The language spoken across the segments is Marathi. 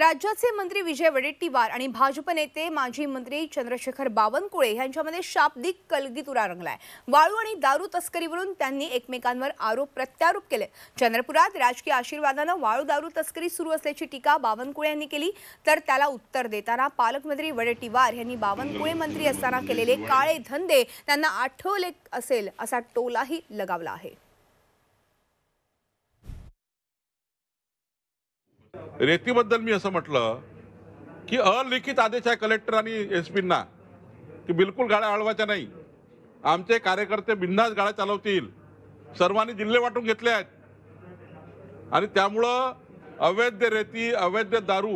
राज्याचे मंत्री विजय वडेट्टीवार आणि भाजप नेते माजी मंत्री चंद्रशेखर बावनकुळे यांच्यामध्ये शाब्दिक कलगीतुरा रंगलाय वाळू आणि दारू तस्करीवरून त्यांनी एकमेकांवर आरोप प्रत्यारोप केले चंद्रपुरात राजकीय आशीर्वादानं वाळू दारू तस्करी सुरू असल्याची टीका बावनकुळे यांनी केली तर त्याला उत्तर देताना पालकमंत्री वडेट्टीवार यांनी बावनकुळे मंत्री असताना केलेले काळे धंदे त्यांना आठवले असेल असा टोलाही लगावला आहे रेतीबद्दल मी असं म्हटलं की अलिखित आदेश आहे कलेक्टर आणि एस पींना की बिलकुल गाड्या आळवायच्या नाही आमचे कार्यकर्ते बिंदास गाड्या चालवतील सर्वांनी जिल्हे वाटून घेतले आहेत आणि त्यामुळं अवैध रेती अवैध दारू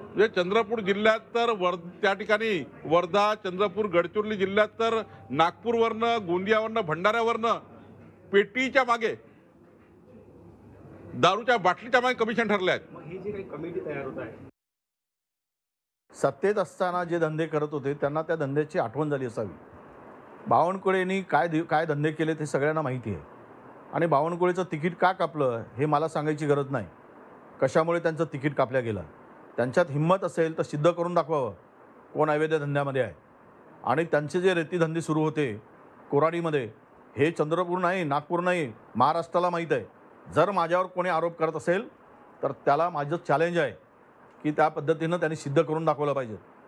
म्हणजे चंद्रपूर जिल्ह्यात तर वर त्या ठिकाणी वर्धा चंद्रपूर गडचिरोली जिल्ह्यात तर नागपूरवरनं गोंदियावरनं भंडाऱ्यावरनं पेटीच्या मागे दारूच्या बाटली मागे कमिशन ठरल्या सत्तेत असताना जे धंदे करत होते त्यांना त्या धंद्याची आठवण झाली असावी बावनकुळेनी काय काय धंदे केले ते सगळ्यांना माहिती आहे आणि बावनकुळेचं तिकीट का कापलं हे मला सांगायची गरज नाही कशामुळे त्यांचं तिकीट कापल्या गेलं त्यांच्यात हिंमत असेल तर सिद्ध करून दाखवावं कोण अवैध धंद्यामध्ये आहे आणि त्यांचे जे रेतीधंदे सुरू होते कोराडीमध्ये हे चंद्रपूर नाही नागपूर नाही महाराष्ट्राला माहीत आहे जर माझ्यावर कोणी आरोप करत असेल तर त्याला माझं चॅलेंज आहे की त्या पद्धतीनं त्यांनी सिद्ध करून दाखवलं पाहिजे